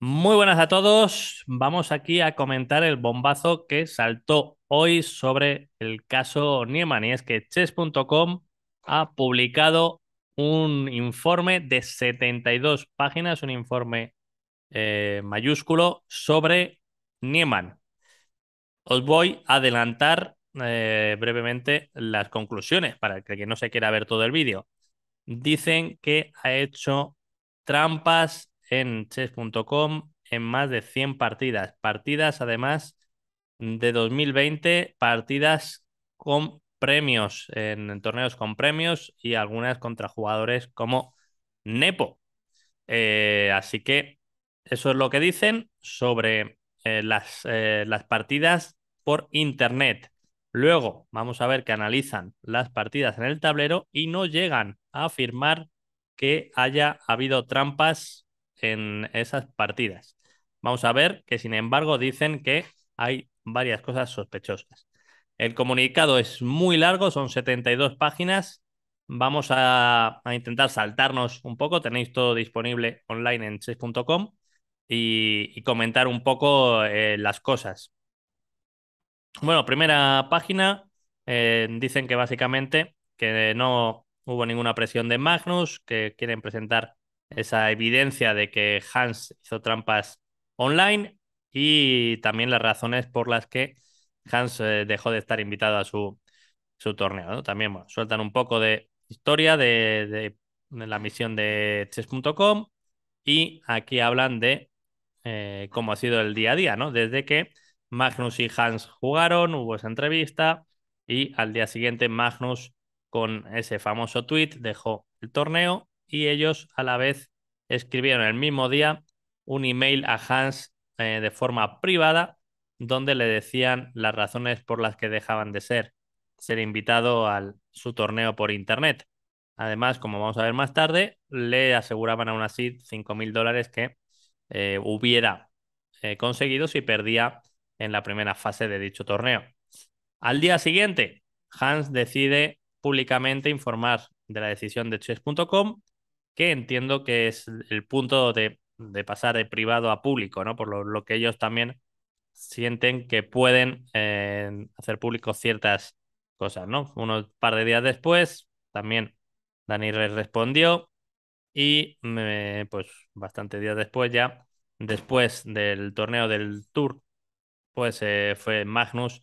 Muy buenas a todos. Vamos aquí a comentar el bombazo que saltó hoy sobre el caso Nieman. Y es que chess.com ha publicado un informe de 72 páginas, un informe eh, mayúsculo sobre Nieman. Os voy a adelantar eh, brevemente las conclusiones para que no se quiera ver todo el vídeo. Dicen que ha hecho trampas en chess.com en más de 100 partidas. Partidas, además, de 2020, partidas con premios, en, torneos con premios y algunas contra jugadores como Nepo. Eh, así que eso es lo que dicen sobre eh, las, eh, las partidas por Internet. Luego vamos a ver que analizan las partidas en el tablero y no llegan a afirmar que haya habido trampas en esas partidas. Vamos a ver que, sin embargo, dicen que hay varias cosas sospechosas. El comunicado es muy largo, son 72 páginas. Vamos a, intentar saltarnos un poco. Tenéis todo disponible online en 6.com y, comentar un poco eh, las cosas. Bueno, primera página. Eh, dicen que básicamente que no hubo ninguna presión de Magnus, que quieren presentar esa evidencia de que Hans hizo trampas online y también las razones por las que Hans eh, dejó de estar invitado a su, su torneo. También sueltan un poco de historia de, de, la misión de chess.com y aquí hablan de eh, cómo ha sido el día a día, ¿no? Desde que Magnus y Hans jugaron, hubo esa entrevista y al día siguiente Magnus con ese famoso tweet dejó el torneo y ellos a la vez escribieron el mismo día un email a Hans eh, de forma privada donde le decían las razones por las que dejaban de ser ser invitado a su torneo por internet. Además, como vamos a ver más tarde, le aseguraban aún así 5.000 dólares que eh, hubiera eh, conseguido si perdía en la primera fase de dicho torneo. Al día siguiente, Hans decide públicamente informar de la decisión de chess.com que entiendo que es el punto de, pasar de privado a público, ¿no? Por lo, que ellos también sienten que pueden eh, hacer público ciertas cosas, ¿no? Unos par de días después, también Dani respondió y pues bastante días después ya, después del torneo del Tour, pues eh, fue Magnus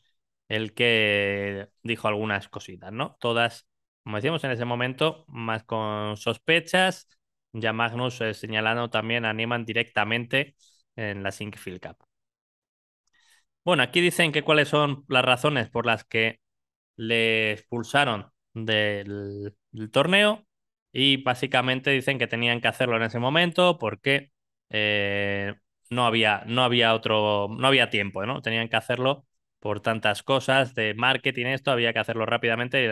el que dijo algunas cositas, ¿no? Todas como decíamos en ese momento, más con sospechas. Ya Magnus eh, señalando también a directamente en la Sync Cup. Bueno, aquí dicen que cuáles son las razones por las que le expulsaron del, torneo y básicamente dicen que tenían que hacerlo en ese momento porque eh, no, había, no había otro, no había tiempo, ¿no? Tenían que hacerlo por tantas cosas de marketing, esto había que hacerlo rápidamente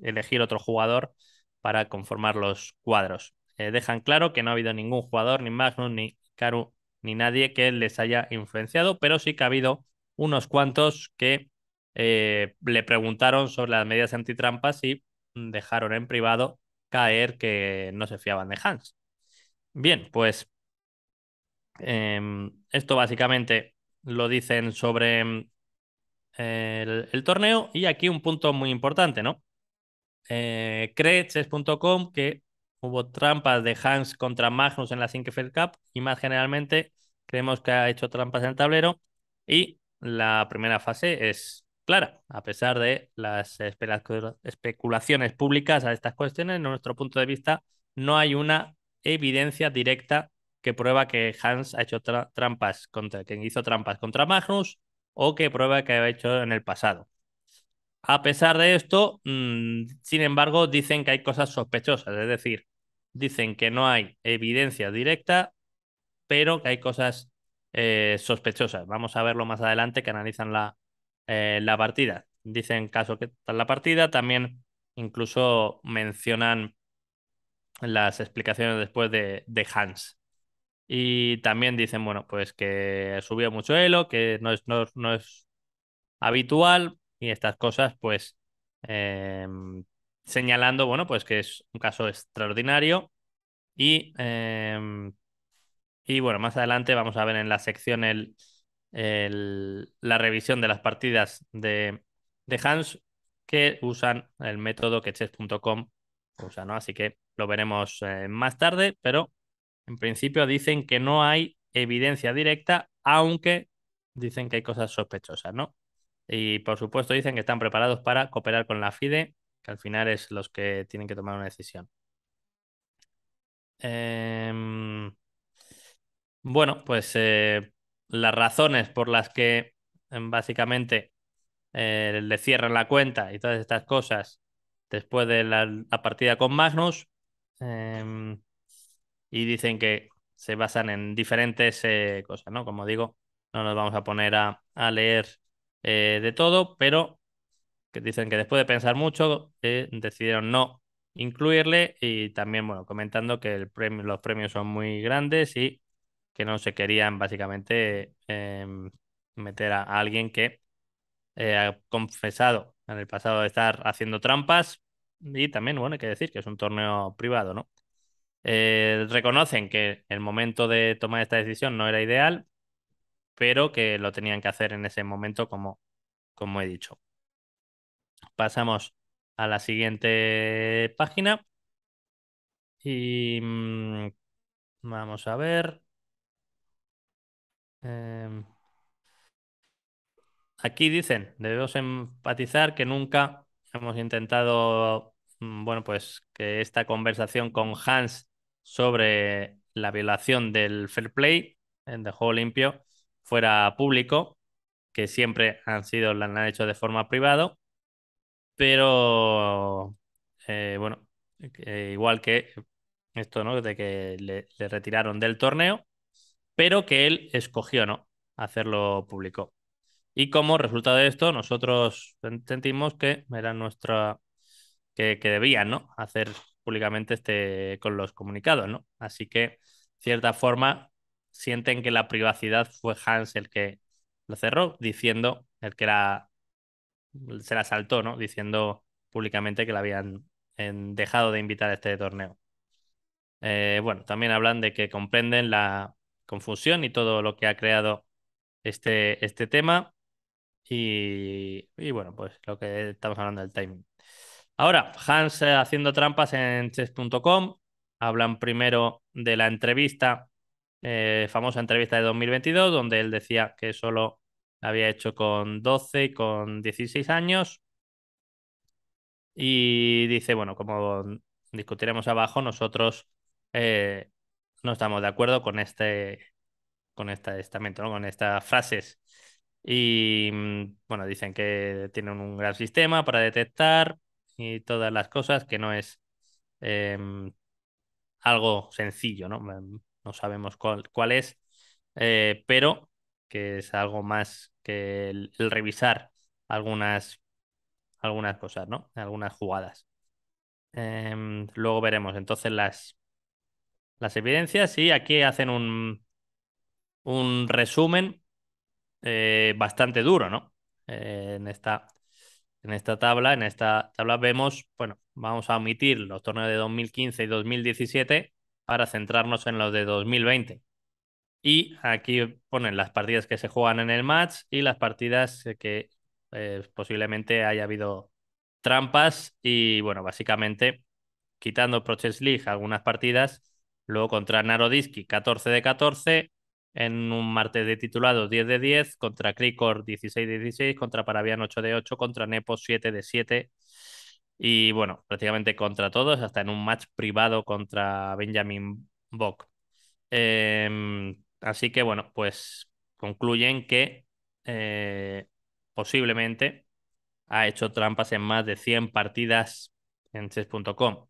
y elegir otro jugador para conformar los cuadros. Eh, dejan claro que no ha habido ningún jugador, ni Magnus, ni Karu, ni nadie que les haya influenciado, pero sí que ha habido unos cuantos que eh, le preguntaron sobre las medidas antitrampas y dejaron en privado caer que no se fiaban de Hans. Bien, pues em, esto básicamente lo dicen sobre em, el, torneo. Y aquí un punto muy importante, ¿no? Eh, Creches.com que hubo trampas de Hans contra Magnus en la Sinkefeld Cup y más generalmente creemos que ha hecho trampas en el tablero y la primera fase es clara, a pesar de las especulaciones públicas a estas cuestiones, en nuestro punto de vista no hay una evidencia directa que prueba que Hans ha hecho trampas contra, quien hizo trampas contra Magnus o qué prueba que había hecho en el pasado. A pesar de esto, mm, sin embargo, dicen que hay cosas sospechosas, es decir, dicen que no hay evidencia directa, pero que hay cosas eh, sospechosas. Vamos a verlo más adelante que analizan la, eh, la partida. Dicen caso que tal la partida, también incluso mencionan las explicaciones después de, de Hans. Y también dicen, bueno, pues que subió mucho elo, que no es, no, es habitual y estas cosas, pues em, señalando, bueno, pues que es un caso extraordinario. Y, em, y bueno, más adelante vamos a ver en la sección el, la revisión de las partidas de, de Hans que usan el método que chess.com usa, ¿no? Así que lo veremos eh, más tarde, pero en principio dicen que no hay evidencia directa, aunque dicen que hay cosas sospechosas, ¿no? Y por supuesto dicen que están preparados para cooperar con la FIDE, que al final es los que tienen que tomar una decisión. Em, bueno, pues eh, las razones por las que em, básicamente eh, le cierran la cuenta y todas estas cosas después de la, partida con Magnus, em, y dicen que se basan en diferentes eh, cosas, ¿no? Como digo, no nos vamos a poner a, leer eh, de todo, pero que dicen que después de pensar mucho eh, decidieron no incluirle y también, bueno, comentando que el premio, los premios son muy grandes y que no se querían básicamente meter a, alguien que ha confesado en el pasado de estar haciendo trampas y también, bueno, hay que decir que es un torneo privado, ¿no? Eh, reconocen que el momento de tomar esta decisión no era ideal, pero que lo tenían que hacer en ese momento, como, como he dicho. Pasamos a la siguiente página. Y mm, vamos a ver. Em, aquí dicen, debemos empatizar que nunca hemos intentado, mm, bueno, pues que esta conversación con Hans sobre la violación del fair play, en el juego limpio, fuera público, que siempre han sido, la han hecho de forma privada, pero eh, bueno, eh, igual que esto, ¿no? De que le, retiraron del torneo, pero que él escogió, ¿no? Hacerlo público. Y como resultado de esto, nosotros sentimos que era nuestra. que, que debían, ¿no? Hacer públicamente este con los comunicados, ¿no? Así que, cierta forma, sienten que la privacidad fue Hans el que lo cerró, diciendo, el que era, se la saltó, ¿no? Diciendo públicamente que la habían dejado de invitar a este torneo. Eh, bueno, también hablan de que comprenden la confusión y todo lo que ha creado este, este tema. Y, y bueno, pues lo que estamos hablando del timing. Ahora, Hans eh, haciendo trampas en chess.com, hablan primero de la entrevista, eh, famosa entrevista de 2022, donde él decía que solo había hecho con 12 y con 16 años. Y dice, bueno, como discutiremos abajo, nosotros eh, no estamos de acuerdo con este, con este estamento, con estas frases. Y mm, bueno, dicen que tienen un gran sistema para detectar y todas las cosas, que no es em, algo sencillo, ¿no? Em, no sabemos cuál, cuál es, eh, pero que es algo más que el, revisar algunas, algunas cosas, ¿no? Algunas jugadas. Em, luego veremos entonces las, las evidencias y aquí hacen un, un resumen eh, bastante duro, ¿no? Eh, en esta en esta tabla, en esta tabla vemos, bueno, vamos a omitir los torneos de 2015 y 2017 para centrarnos en los de 2020. Y aquí ponen las partidas que se juegan en el match y las partidas que eh, posiblemente haya habido trampas. Y bueno, básicamente quitando Proches League algunas partidas, luego contra Narodiski, 14 de 14, en un martes de titulado 10 de 10, contra Cricor 16 de 16, contra Paravian 8 de 8, contra Nepo 7 de 7. Y bueno, prácticamente contra todos, hasta en un match privado contra Benjamin Bock. Em, así que bueno, pues concluyen que eh, posiblemente ha hecho trampas en más de 100 partidas en chess.com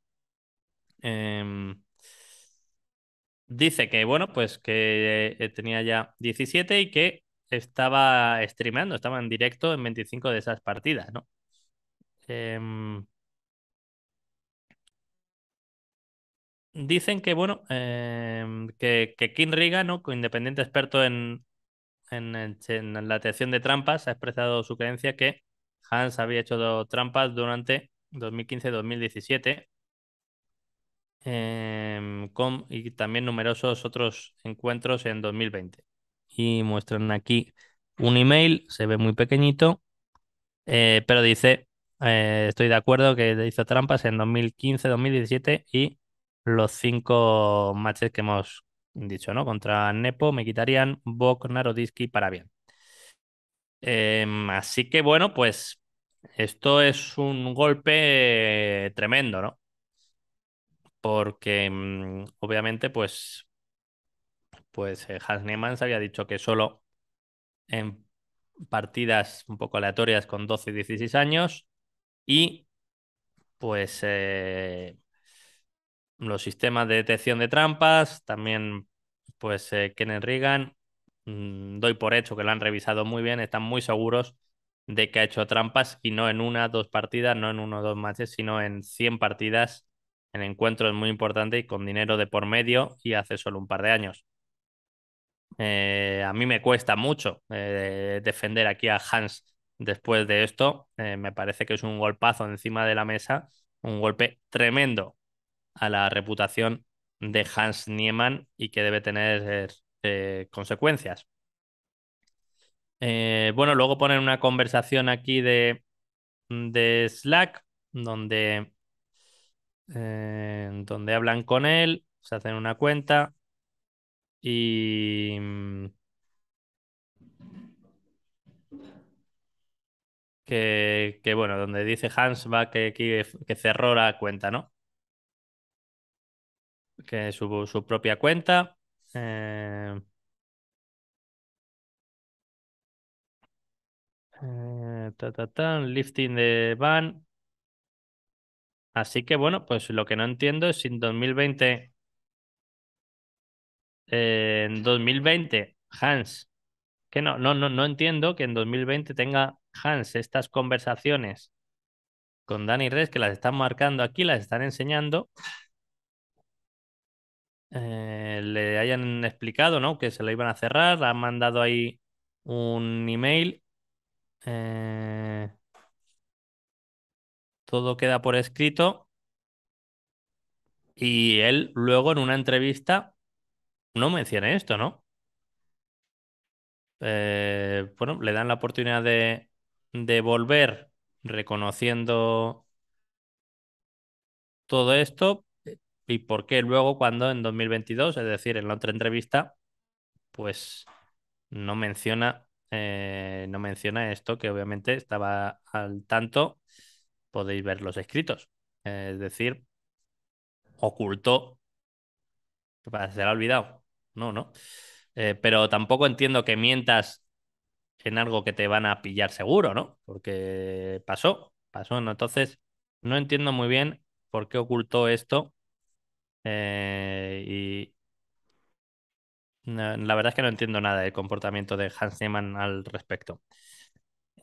dice que, bueno, pues que eh, tenía ya 17 y que estaba streamando, estaba en directo en 25 de esas partidas, ¿no? Em, dicen que, bueno, em, que, Kim Riga, ¿no? independiente experto en, en, la atención de trampas, ha expresado su creencia que Hans había hecho trampas durante 2015-2017 Em, y también numerosos otros encuentros en 2020. Y muestran aquí un email, se ve muy pequeñito, eh, pero dice, eh, estoy de acuerdo que hizo trampas en 2015, 2017 y los cinco matches que hemos dicho, ¿no? Contra Nepo me quitarían Bok, Narodisky para bien. Em, así que bueno, pues esto es un golpe eh, tremendo, ¿no? porque mm, obviamente pues, pues eh, Hans había dicho que solo en partidas un poco aleatorias con 12 y 16 años y pues eh, los sistemas de detección de trampas, también pues eh, Kenneth mm, doy por hecho que lo han revisado muy bien, están muy seguros de que ha hecho trampas y no en una, dos partidas, no en uno o dos matches, sino en 100 partidas el encuentro es muy importante y con dinero de por medio y hace solo un par de años. Eh, a mí me cuesta mucho eh, defender aquí a Hans después de esto. Eh, me parece que es un golpazo encima de la mesa, un golpe tremendo a la reputación de Hans Niemann y que debe tener consecuencias. bueno, luego ponen una conversación aquí de, de Slack donde eh, donde hablan con él, se hacen una cuenta y... Mm, que, que bueno, donde dice Hans va que, que, cerró la cuenta, ¿no? Que su, su propia cuenta. Eh, eh, ta, ta, lifting de van Así que bueno, pues lo que no entiendo es si en 2020, eh, en 2020, Hans, que no, no, no, no entiendo que en 2020 tenga Hans estas conversaciones con Dani Res, que las están marcando aquí, las están enseñando, eh, le hayan explicado, ¿no? Que se lo iban a cerrar, han mandado ahí un email. Eh todo queda por escrito. Y él luego en una entrevista no menciona esto, ¿no? Eh, bueno, le dan la oportunidad de, volver reconociendo todo esto y por qué luego cuando en 2022, es decir, en la otra entrevista, pues no menciona, eh, no menciona esto, que obviamente estaba al tanto podéis ver los escritos. Es decir, ocultó. Se ha olvidado. No, no. Eh, pero tampoco entiendo que mientas en algo que te van a pillar seguro, ¿no? Porque pasó, pasó. Entonces, no entiendo muy bien por qué ocultó esto. Eh, y la verdad es que no entiendo nada del comportamiento de Hans al respecto.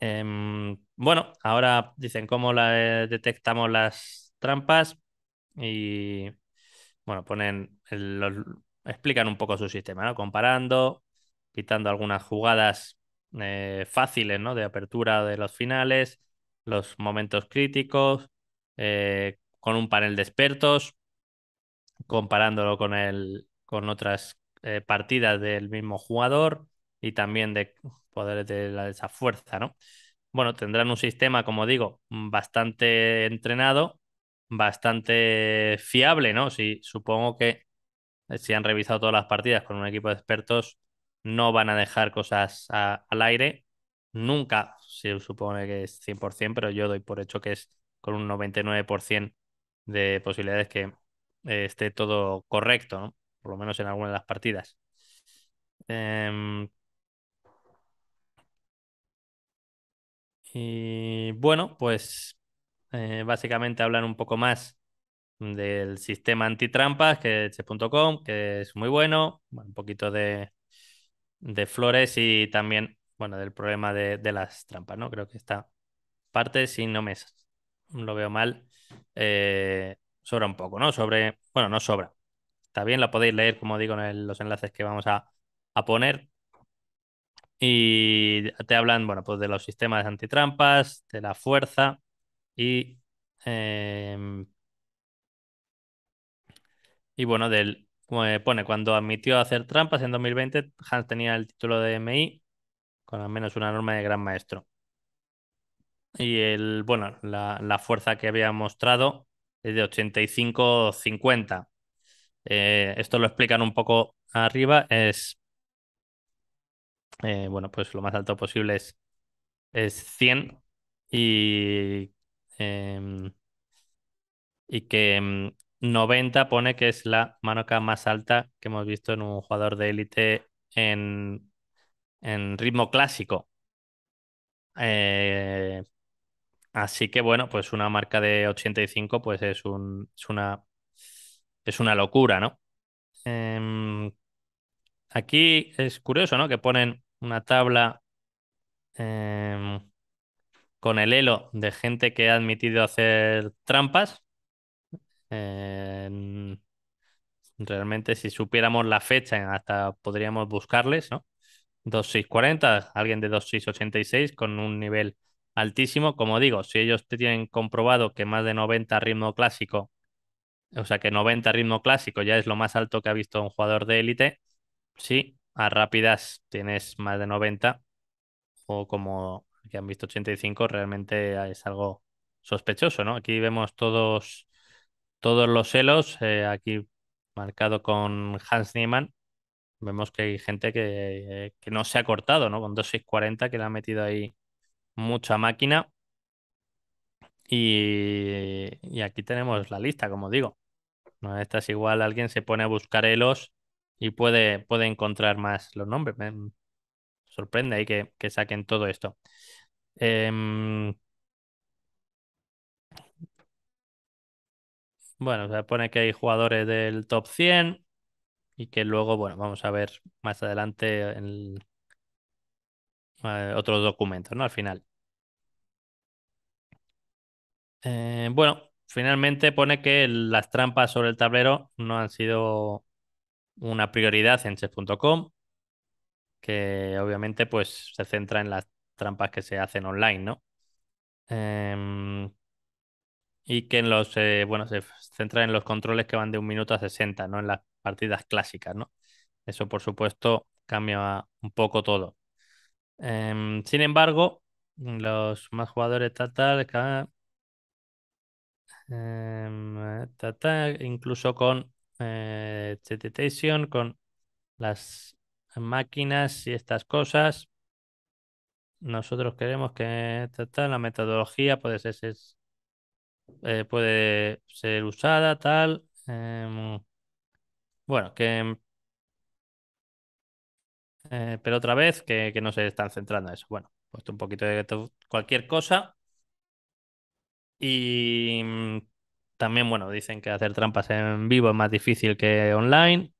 Em, bueno, ahora dicen cómo eh, detectamos las trampas y bueno, ponen explican un poco su sistema, ¿no? Comparando, quitando algunas jugadas eh, fáciles, ¿no? De apertura de los finales, los momentos críticos, eh, con un panel de expertos, comparándolo con, el, con otras partidas del mismo jugador y también de poderes de, esa fuerza, ¿no? Bueno, tendrán un sistema, como digo, bastante entrenado, bastante fiable, ¿no? Si supongo que eh, si han revisado todas las partidas con un equipo de expertos, no van a dejar cosas al aire. Nunca se supone que es 100%, pero yo doy por hecho que es con un 99% de posibilidades que eh, esté todo correcto, ¿no? por lo menos en alguna de las partidas. Em, Y bueno, pues eh, básicamente hablan un poco más del sistema antitrampas, que es que es muy bueno, un poquito de, de flores y también, bueno, del problema de, las trampas, ¿no? Creo que esta parte, si no me lo veo mal, eh, sobra un poco, ¿no? Sobre, bueno, no sobra. Está bien, la podéis leer, como digo, en los enlaces que vamos a, a poner, y te hablan, bueno, pues de los sistemas de antitrampas, de la fuerza y, em, y bueno, del, eh, pone, cuando admitió hacer trampas en 2020, Hans tenía el título de MI con al menos una norma de gran maestro. Y el, bueno, la, fuerza que había mostrado es de 85-50. Eh, esto lo explican un poco arriba, es eh, bueno, pues lo más alto posible es, 100 y, em, y que 90 em, pone que es la manoca más alta que hemos visto en un jugador de élite en, ritmo clásico. Eh, así que bueno, pues una marca de 85 pues es, un, es, una, es una locura, ¿no? Em, aquí es curioso, ¿no? Que ponen una tabla em, con el elo de gente que ha admitido hacer trampas. Em, realmente, si supiéramos la fecha, hasta podríamos buscarles, 2640, alguien de 2686 con un nivel altísimo. Como digo, si ellos te tienen comprobado que más de 90 ritmo clásico, o sea que 90 ritmo clásico ya es lo más alto que ha visto un jugador de élite, sí, rápidas tienes más de 90 o como que han visto 85, realmente es algo sospechoso, ¿no? Aquí vemos todos, todos los celos, eh, aquí marcado con Hans Niemann, vemos que hay gente que, no se ha cortado, ¿no? Con 2.640 que le ha metido ahí mucha máquina. Y, aquí tenemos la lista, como digo. ¿no? Esta es igual, alguien se pone a buscar helos y puede, puede encontrar más los nombres. Me mm, sorprende ahí que, saquen todo esto. Em, bueno, se pone que hay jugadores del top 100 y que luego, bueno, vamos a ver más adelante en eh, otros documentos, ¿no? Al final. Eh, bueno, finalmente pone que las trampas sobre el tablero no han sido una prioridad en Chess.com que obviamente pues, se centra en las trampas que se hacen online, ¿no? Em, y que en los, eh, bueno, se centra en los controles que van de un minuto a 60, ¿no? En las partidas clásicas, ¿no? Eso, por supuesto, cambia un poco todo. Em, sin embargo, los más jugadores, tal, em, incluso con eh, con las máquinas y estas cosas. Nosotros queremos que la metodología puede ser, eh, puede ser usada, tal. Em, bueno, que. Em, eh, pero otra vez que, que, no se están centrando en eso. Bueno, puesto un poquito de cualquier cosa. Y mm, también, bueno, dicen que hacer trampas en vivo es más difícil que online.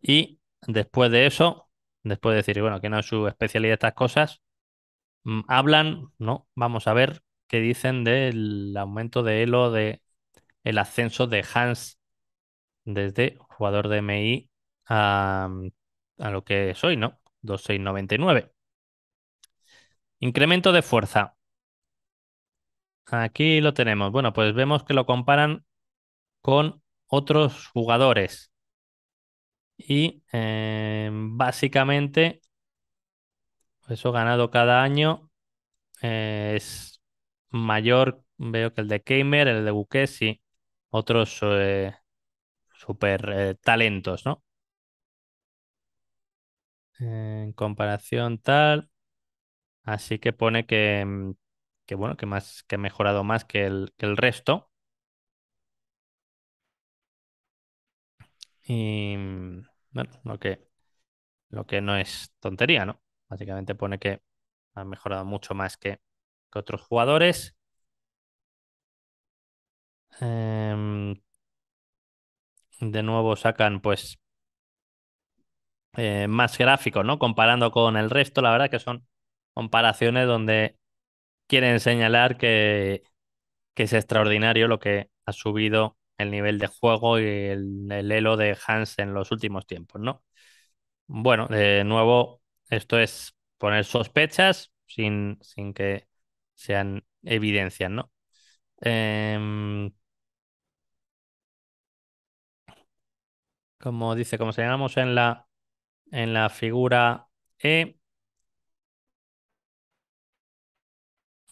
Y después de eso, después de decir, bueno, que no es su especialidad estas cosas, mm, hablan, ¿no? Vamos a ver qué dicen del aumento de Elo, de el ascenso de Hans desde jugador de MI a, a lo que soy, ¿no? 2699. Incremento de fuerza. Aquí lo tenemos. Bueno, pues vemos que lo comparan con otros jugadores. Y eh, básicamente, eso ganado cada año eh, es mayor, veo que el de Kamer, el de y otros eh, super talentos, ¿no? En comparación tal. Así que pone que mm, que bueno, que más, que ha mejorado más que el, resto. Y mm, bueno, lo que, lo que no es tontería, ¿no? Básicamente pone que ha mejorado mucho más que, otros jugadores. Em, de nuevo sacan pues eh, más gráficos, ¿no? Comparando con el resto, la verdad que son comparaciones donde quieren señalar que, es extraordinario lo que ha subido el nivel de juego y el, elo de Hans en los últimos tiempos, ¿no? Bueno, de nuevo, esto es poner sospechas sin, sin que sean evidencias, ¿no? Em, como dice, como señalamos en la, en la figura E,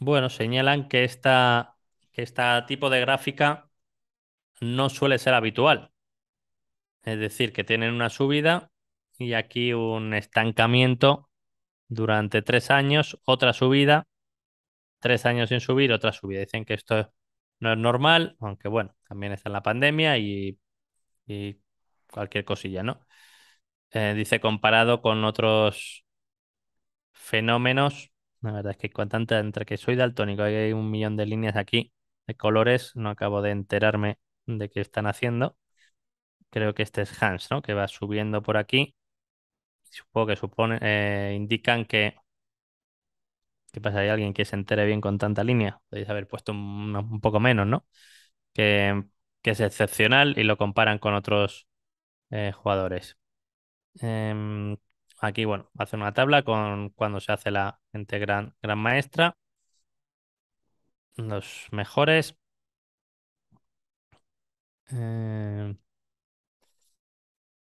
Bueno, señalan que esta, este tipo de gráfica no suele ser habitual. Es decir, que tienen una subida y aquí un estancamiento durante tres años, otra subida, tres años sin subir, otra subida. Dicen que esto no es normal, aunque bueno, también está en la pandemia y, cualquier cosilla, ¿no? Eh, dice comparado con otros fenómenos la verdad es que con tanta, entre que soy daltónico, hay un millón de líneas aquí de colores, no acabo de enterarme de qué están haciendo. Creo que este es Hans, ¿no? Que va subiendo por aquí. Supongo que supone, eh, indican que ¿Qué pasa? ¿Hay alguien que se entere bien con tanta línea? Podéis haber puesto un, poco menos, ¿no? Que, es excepcional y lo comparan con otros eh, jugadores. Em, Aquí, bueno, hace una tabla con cuando se hace la gente gran, maestra. Los mejores. Bueno,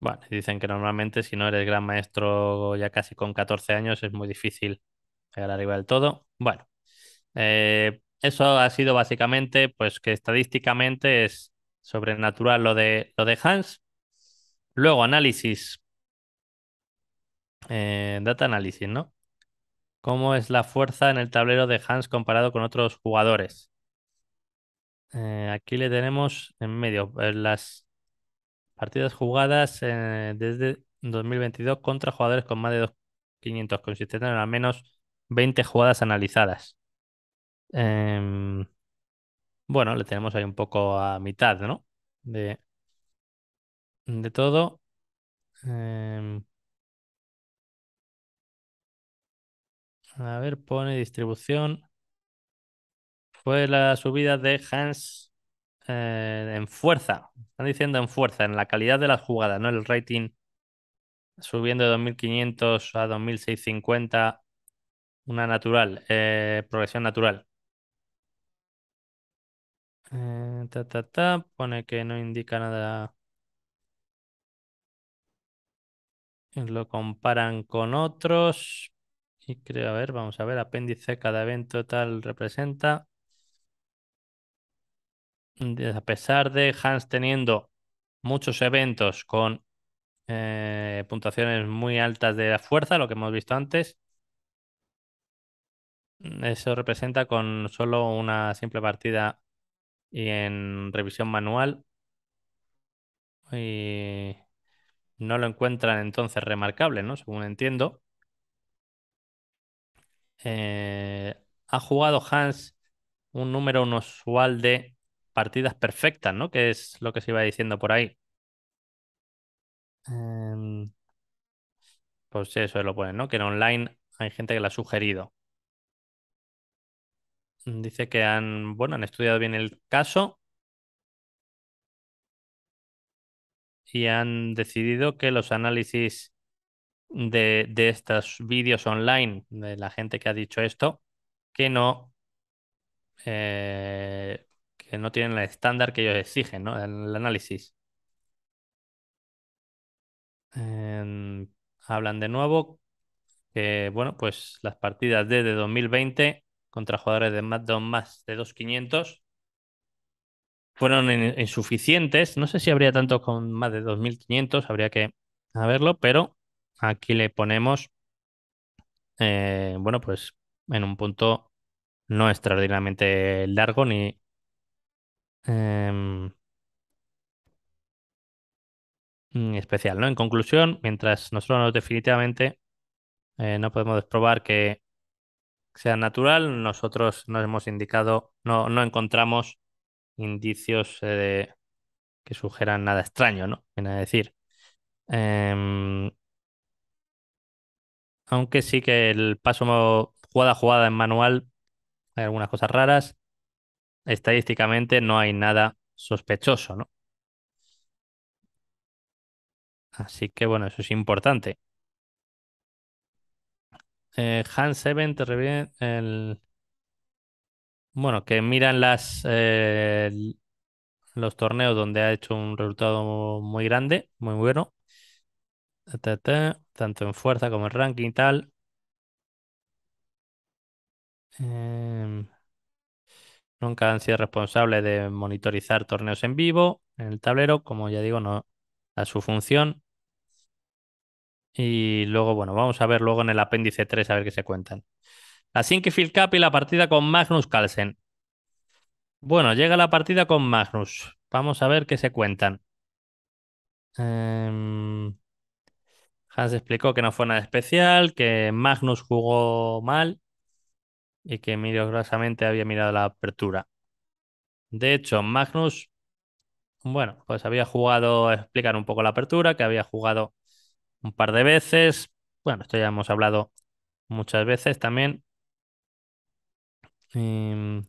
eh, dicen que normalmente si no eres gran maestro ya casi con 14 años es muy difícil llegar arriba del todo. Bueno, eh, eso ha sido básicamente, pues que estadísticamente es sobrenatural lo de, lo de Hans. Luego, análisis eh, data análisis, ¿no? ¿Cómo es la fuerza en el tablero de Hans comparado con otros jugadores? Eh, aquí le tenemos en medio eh, las partidas jugadas desde 2022 contra jugadores con más de 2.500, consistentes en al menos 20 jugadas analizadas. Em, bueno, le tenemos ahí un poco a mitad, ¿no? De, de todo. Eh, A ver, pone distribución. Fue la subida de Hans eh, en fuerza. Están diciendo en fuerza, en la calidad de las jugadas, ¿no? El rating subiendo de 2500 a 2650. Una natural, eh, progresión natural. Eh, ta, ta, ta. Pone que no indica nada. Lo comparan con otros. Y creo, a ver, vamos a ver, apéndice, cada evento tal representa. A pesar de Hans teniendo muchos eventos con eh, puntuaciones muy altas de la fuerza, lo que hemos visto antes, eso representa con solo una simple partida y en revisión manual. Y no lo encuentran entonces remarcable, ¿no? Según entiendo. Eh, ha jugado Hans un número inusual de partidas perfectas, ¿no? Que es lo que se iba diciendo por ahí. Em, pues eso lo ponen, ¿no? Que en online hay gente que lo ha sugerido. Dice que han, bueno, han estudiado bien el caso y han decidido que los análisis de, estos vídeos online de la gente que ha dicho esto que no, eh, que no tienen el estándar que ellos exigen, ¿no? El análisis. Em, hablan de nuevo que, bueno, pues las partidas desde 2020 contra jugadores de más de 2.500 fueron insuficientes. No sé si habría tanto con más de 2.500, habría que verlo, pero Aquí le ponemos, eh, bueno, pues en un punto no extraordinariamente largo ni... Em, especial, ¿no? En conclusión, mientras nosotros definitivamente eh, no podemos desprobar que sea natural, nosotros nos hemos indicado, no, no encontramos indicios eh, que sugieran nada extraño, ¿no? Viene decir. Em, aunque sí que el paso jugada a jugada en manual hay algunas cosas raras. Estadísticamente no hay nada sospechoso, ¿no? Así que bueno, eso es importante. Eh, Hans Event el... Bueno, que miran las eh, los torneos donde ha hecho un resultado muy grande, muy bueno tanto en fuerza como en ranking y tal. Em, nunca han sido responsables de monitorizar torneos en vivo en el tablero, como ya digo, no a su función. Y luego, bueno, vamos a ver luego en el apéndice 3 a ver qué se cuentan. La Field Cup y la partida con Magnus Carlsen. Bueno, llega la partida con Magnus. Vamos a ver qué se cuentan. Em, Hans explicó que no fue nada especial, que Magnus jugó mal y que grasamente había mirado la apertura. De hecho, Magnus, bueno, pues había jugado, explicar un poco la apertura, que había jugado un par de veces. Bueno, esto ya hemos hablado muchas veces también. Em,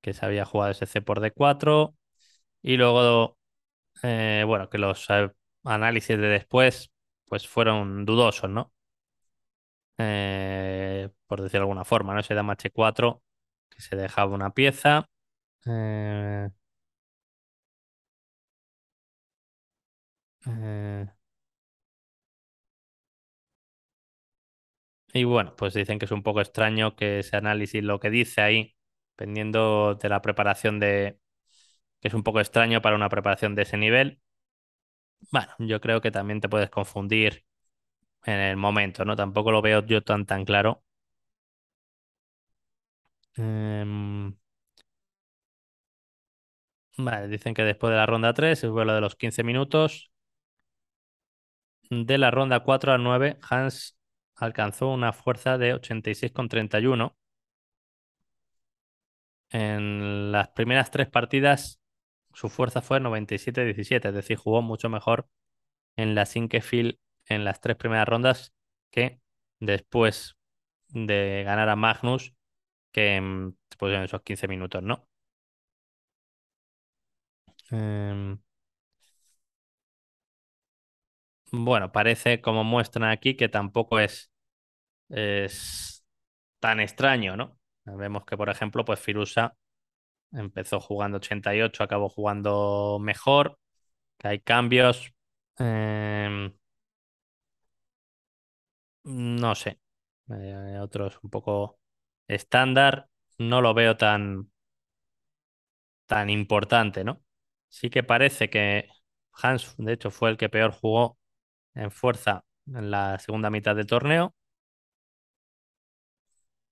que se había jugado ese C por D4. Y luego, eh, bueno, que los eh, análisis de después pues fueron dudosos, ¿no? Eh, por decir alguna forma, ¿no? se da H4 que se dejaba una pieza. Eh, eh, y bueno, pues dicen que es un poco extraño que ese análisis, lo que dice ahí, dependiendo de la preparación de... que es un poco extraño para una preparación de ese nivel. Bueno, yo creo que también te puedes confundir en el momento, ¿no? Tampoco lo veo yo tan tan claro. Em, vale, dicen que después de la ronda 3 el vuelo de los 15 minutos. De la ronda 4 a 9, Hans alcanzó una fuerza de 86,31. En las primeras tres partidas su fuerza fue 97-17, es decir, jugó mucho mejor en la Sinkefield en las tres primeras rondas que después de ganar a Magnus, que después pues, en esos 15 minutos, ¿no? Em, bueno, parece, como muestran aquí, que tampoco es, es tan extraño, ¿no? Vemos que, por ejemplo, pues Firusa Empezó jugando 88, acabó jugando mejor. Hay cambios. Em, no sé. Eh, otros un poco estándar. No lo veo tan, tan importante, ¿no? Sí que parece que Hans, de hecho, fue el que peor jugó en fuerza en la segunda mitad del torneo.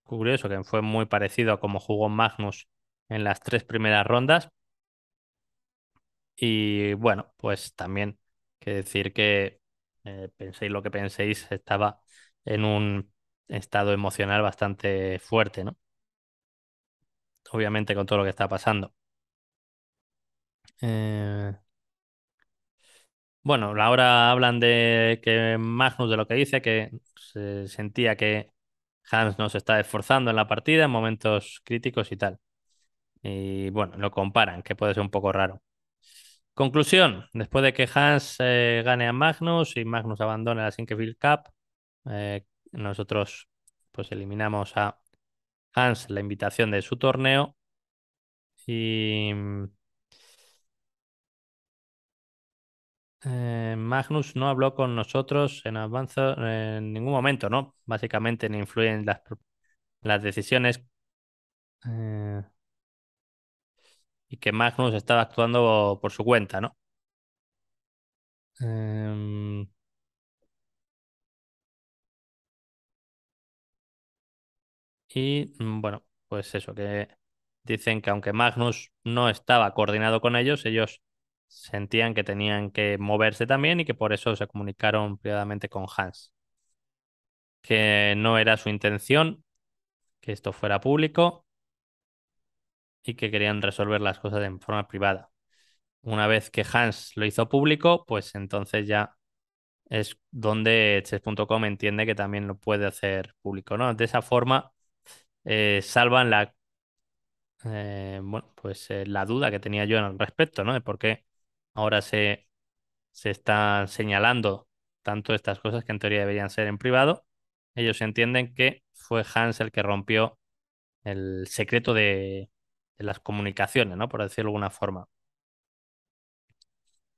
Curioso que fue muy parecido a como jugó Magnus en las tres primeras rondas. Y bueno, pues también que decir que eh, penséis lo que penséis, estaba en un estado emocional bastante fuerte, ¿no? Obviamente con todo lo que está pasando. Eh, bueno, ahora hablan de que Magnus de lo que dice, que se sentía que Hans se está esforzando en la partida en momentos críticos y tal. Y bueno, lo comparan, que puede ser un poco raro. Conclusión, después de que Hans eh, gane a Magnus y Magnus abandone la Sinkefield Cup, eh, nosotros pues eliminamos a Hans la invitación de su torneo y eh, Magnus no habló con nosotros en avance en ningún momento, ¿no? Básicamente ni influyen las, las decisiones. Eh, y que Magnus estaba actuando por su cuenta, ¿no? Em, y mm, bueno, pues eso, que dicen que aunque Magnus no estaba coordinado con ellos, ellos sentían que tenían que moverse también y que por eso se comunicaron privadamente con Hans. Que no era su intención que esto fuera público y que querían resolver las cosas en forma privada. Una vez que Hans lo hizo público, pues entonces ya es donde chess.com entiende que también lo puede hacer público, ¿no? De esa forma eh, salvan la, eh, pues, eh, la duda que tenía yo al respecto, ¿no? De por qué ahora se, se están señalando tanto estas cosas que en teoría deberían ser en privado. Ellos entienden que fue Hans el que rompió el secreto de, las comunicaciones, ¿no? Por decirlo de alguna forma.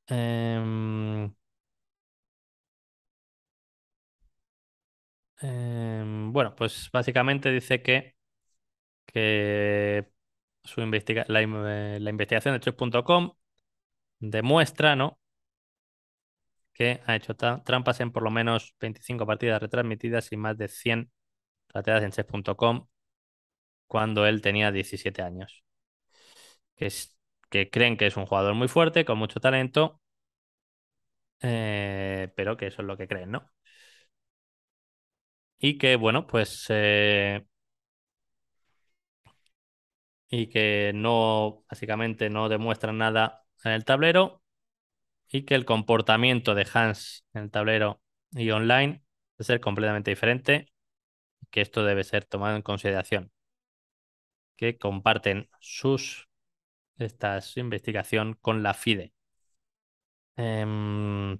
Em, em, bueno, pues básicamente dice que, que su eh, la, investigación de Check.com demuestra ¿no? que ha hecho trampas en por lo menos 25 partidas retransmitidas y más de 100 plateadas en Chess.com cuando él tenía 17 años que, creen que es un jugador muy fuerte, con mucho talento, eh, pero que eso es lo que creen, ¿no? Y que, bueno, pues... Eh, y que no, básicamente no demuestran nada en el tablero y que el comportamiento de Hans en el tablero y online debe ser completamente diferente que esto debe ser tomado en consideración. Que comparten sus esta investigación con la FIDE. Em,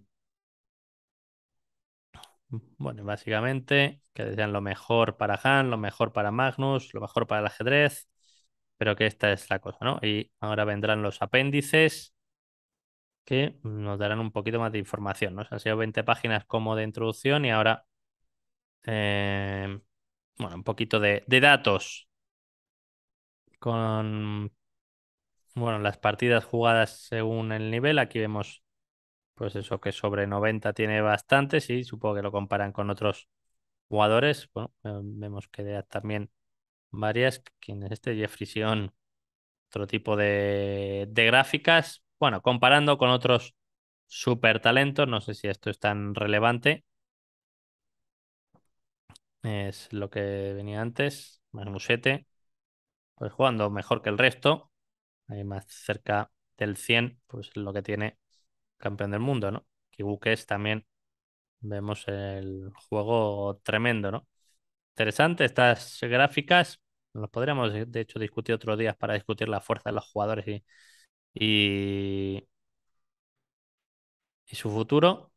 bueno, básicamente que desean lo mejor para Han, lo mejor para Magnus, lo mejor para el ajedrez, pero que esta es la cosa, ¿no? Y ahora vendrán los apéndices que nos darán un poquito más de información, ¿no? O sea, han sido 20 páginas como de introducción y ahora, em, bueno, un poquito de, de datos con bueno, las partidas jugadas según el nivel, aquí vemos pues eso que sobre 90 tiene bastante, sí, supongo que lo comparan con otros jugadores. Bueno, eh, vemos que también varias, ¿quién es este? Jeffrey otro tipo de, de gráficas. Bueno, comparando con otros super talentos, no sé si esto es tan relevante. Es lo que venía antes, más pues jugando mejor que el resto ahí más cerca del 100, pues lo que tiene campeón del mundo, ¿no? Kibukes también vemos el juego tremendo, ¿no? Interesante estas gráficas, nos podríamos eh, de hecho discutir otros días para discutir la fuerza de los jugadores y, y, y su futuro.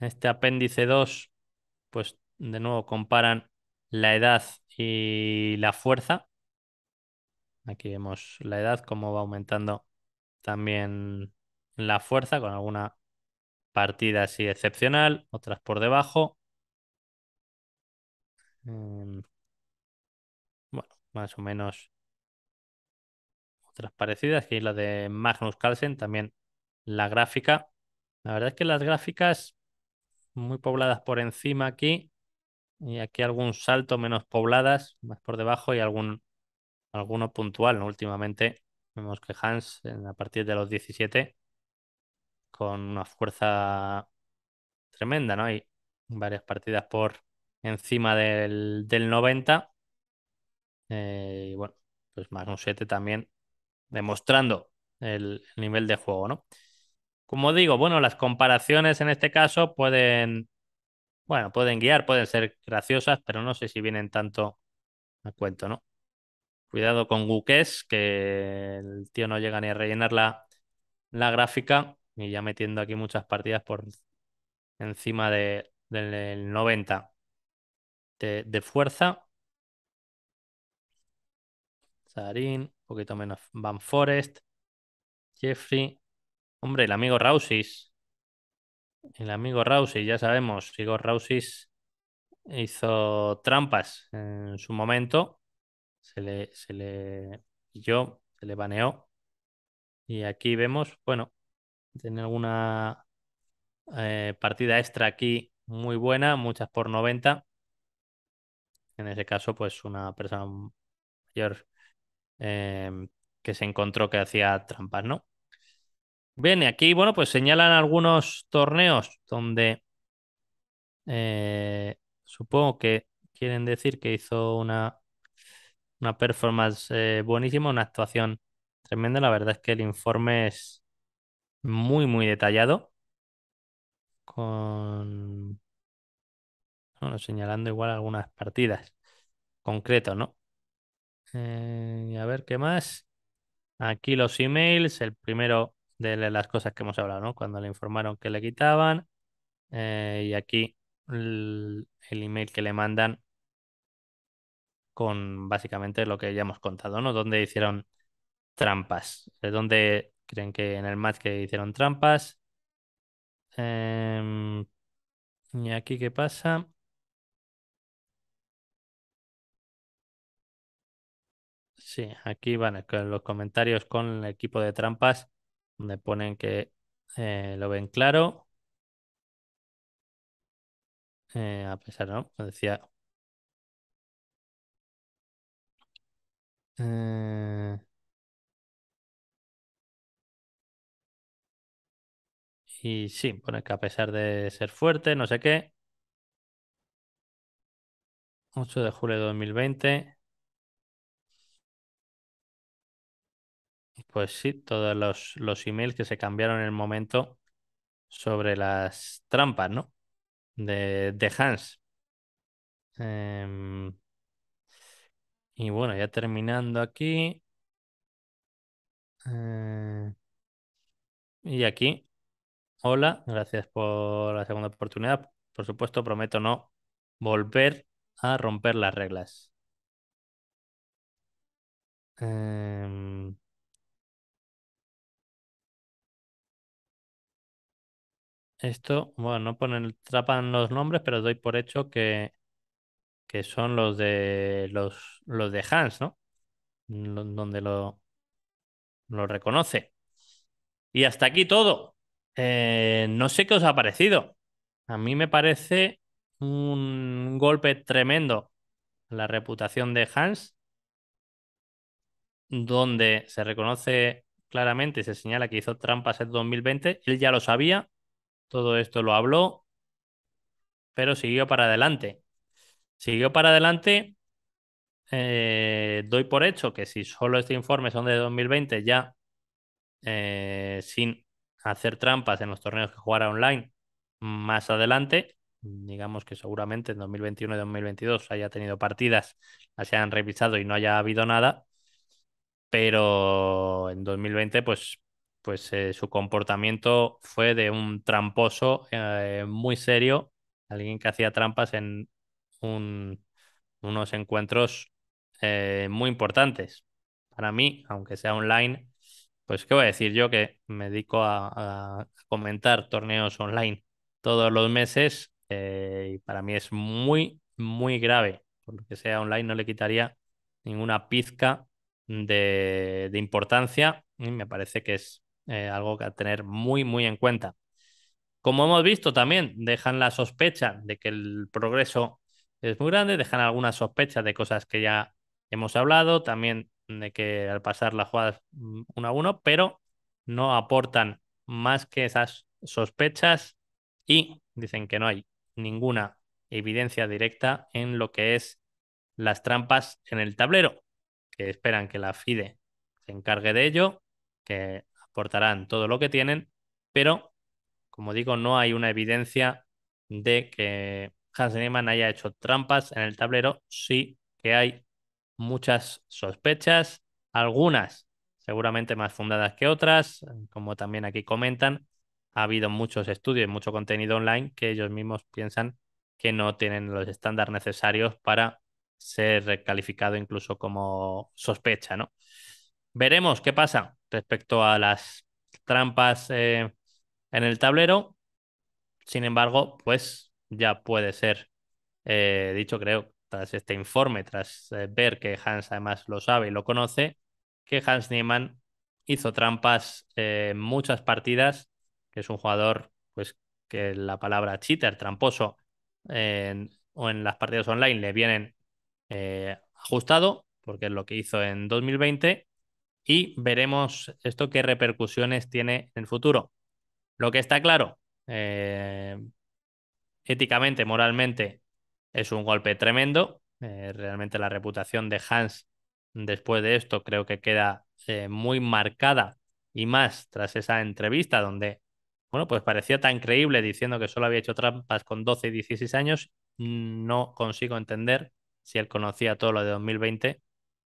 Este apéndice 2, pues de nuevo comparan la edad y la fuerza. Aquí vemos la edad, cómo va aumentando también la fuerza, con alguna partida así excepcional, otras por debajo. Em, bueno, más o menos otras parecidas. Aquí la de Magnus Carlsen, también la gráfica. La verdad es que las gráficas muy pobladas por encima aquí y aquí algún salto menos pobladas, más por debajo y algún alguno puntual, ¿no? Últimamente vemos que Hans, a partir de los 17, con una fuerza tremenda, ¿no? Hay varias partidas por encima del, del 90. Eh, y bueno, pues más un 7 también demostrando el, nivel de juego, ¿no? Como digo, bueno, las comparaciones en este caso pueden, bueno, pueden guiar, pueden ser graciosas, pero no sé si vienen tanto a cuento, ¿no? Cuidado con Guques, que el tío no llega ni a rellenar la, gráfica y ya metiendo aquí muchas partidas por encima de, del 90 de, de fuerza. Sarin, un poquito menos Van Forest, Jeffrey. Hombre, el amigo Rausis. El amigo Rausis, ya sabemos, sigo Rausis hizo trampas en su momento se le, se le le baneó. Y aquí vemos, bueno, tiene alguna eh, partida extra aquí muy buena, muchas por 90. En ese caso, pues una persona mayor eh, que se encontró que hacía trampas, ¿no? Bien, y aquí, bueno, pues señalan algunos torneos donde eh, supongo que quieren decir que hizo una una performance eh, buenísima, una actuación tremenda. La verdad es que el informe es muy, muy detallado. Con. Bueno, señalando igual algunas partidas concretas, ¿no? Eh, y a ver qué más. Aquí los emails, el primero de las cosas que hemos hablado, ¿no? Cuando le informaron que le quitaban. Eh, y aquí el email que le mandan con básicamente lo que ya hemos contado, ¿no? Donde hicieron trampas, de donde creen que en el match que hicieron trampas. Em, y aquí qué pasa. Sí, aquí van eh, los comentarios con el equipo de trampas, donde ponen que eh, lo ven claro. Eh, a pesar, ¿no? decía, Eh, y sí, pone que a pesar de ser fuerte, no sé qué. 8 de julio de 2020. Pues sí, todos los, emails que se cambiaron en el momento sobre las trampas, ¿no? De, de Hans. Eh, y bueno, ya terminando aquí. Eh, y aquí. Hola, gracias por la segunda oportunidad. Por supuesto, prometo no volver a romper las reglas. Em, esto, bueno, no ponen, trapan los nombres, pero doy por hecho que que son los de los, los de Hans, ¿no? donde lo, lo reconoce. Y hasta aquí todo. Eh, no sé qué os ha parecido. A mí me parece un golpe tremendo la reputación de Hans, donde se reconoce claramente se señala que hizo trampas en 2020. Él ya lo sabía, todo esto lo habló, pero siguió para adelante. Siguió para adelante. Eh, doy por hecho que si solo este informe son de 2020, ya eh, sin hacer trampas en los torneos que jugara online más adelante, digamos que seguramente en 2021 y 2022 haya tenido partidas, las han revisado y no haya habido nada, pero en 2020 pues, pues eh, su comportamiento fue de un tramposo muy serio, alguien que hacía trampas en unos encuentros eh, muy importantes para mí, aunque sea online. Pues, ¿qué voy a decir yo que me dedico a, comentar torneos online todos los meses? Eh, y para mí es muy, muy grave. porque sea online, no le quitaría ninguna pizca de, importancia y me parece que es eh, algo que a tener muy, muy en cuenta. Como hemos visto también, dejan la sospecha de que el progreso es muy grande, dejan algunas sospechas de cosas que ya hemos hablado, también de que al pasar las jugadas mm, uno a uno, pero no aportan más que esas sospechas y dicen que no hay ninguna evidencia directa en lo que es las trampas en el tablero, que esperan que la FIDE se encargue de ello, que aportarán todo lo que tienen, pero como digo, no hay una evidencia de que Hans Niemann haya hecho trampas en el tablero, sí que hay muchas sospechas, algunas seguramente más fundadas que otras, como también aquí comentan, ha habido muchos estudios y mucho contenido online que ellos mismos piensan que no tienen los estándares necesarios para ser calificado incluso como sospecha, ¿no? Veremos qué pasa respecto a las trampas eh, en el tablero. Sin embargo, pues ya puede ser eh, dicho, creo, tras este informe, tras eh, ver que Hans además lo sabe y lo conoce, que Hans Niemann hizo trampas eh, en muchas partidas, que es un jugador, pues que la palabra cheater, tramposo, o en las partidas online le vienen ajustado, porque es lo que hizo en 2020 y veremos esto qué repercusiones tiene en el futuro. Lo que está claro, éticamente, moralmente, es un golpe tremendo. Eh, realmente la reputación de Hans después de esto creo que queda eh, muy marcada y más tras esa entrevista donde, bueno, pues parecía tan creíble diciendo que solo había hecho trampas con 12 y 16 años. No consigo entender si él conocía todo lo de 2020,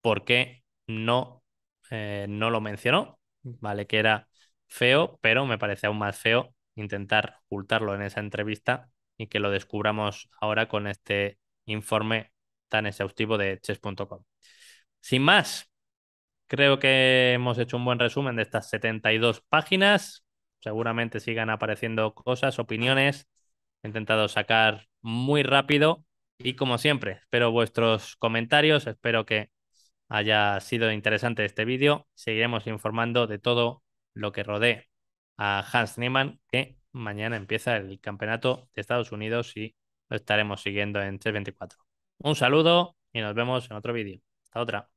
por qué no, eh, no lo mencionó. Vale, que era feo, pero me parece aún más feo intentar ocultarlo en esa entrevista y que lo descubramos ahora con este informe tan exhaustivo de chess.com. Sin más, creo que hemos hecho un buen resumen de estas 72 páginas. Seguramente sigan apareciendo cosas, opiniones. He intentado sacar muy rápido y como siempre, espero vuestros comentarios, espero que haya sido interesante este vídeo. Seguiremos informando de todo lo que rodee a Hans Niemann, que Mañana empieza el campeonato de Estados Unidos y lo estaremos siguiendo en 324. Un saludo y nos vemos en otro vídeo. Hasta otra.